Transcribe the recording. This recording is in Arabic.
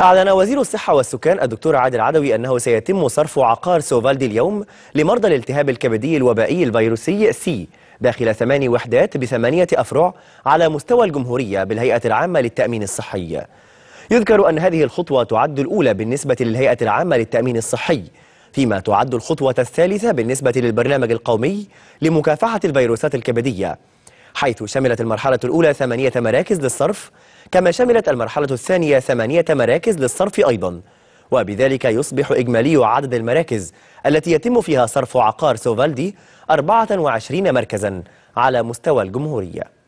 أعلن وزير الصحة والسكان الدكتور عادل عدوي أنه سيتم صرف عقار سوفالدي اليوم لمرضى الالتهاب الكبدي الوبائي الفيروسي سي داخل ثمان وحدات بثمانية أفرع على مستوى الجمهورية بالهيئة العامة للتأمين الصحي يذكر أن هذه الخطوة تعد الأولى بالنسبة للهيئة العامة للتأمين الصحي فيما تعد الخطوة الثالثة بالنسبة للبرنامج القومي لمكافحة الفيروسات الكبدية حيث شملت المرحلة الأولى ثمانية مراكز للصرف كما شملت المرحلة الثانية ثمانية مراكز للصرف أيضا وبذلك يصبح إجمالي عدد المراكز التي يتم فيها صرف عقار سوفالدي 24 مركزا على مستوى الجمهورية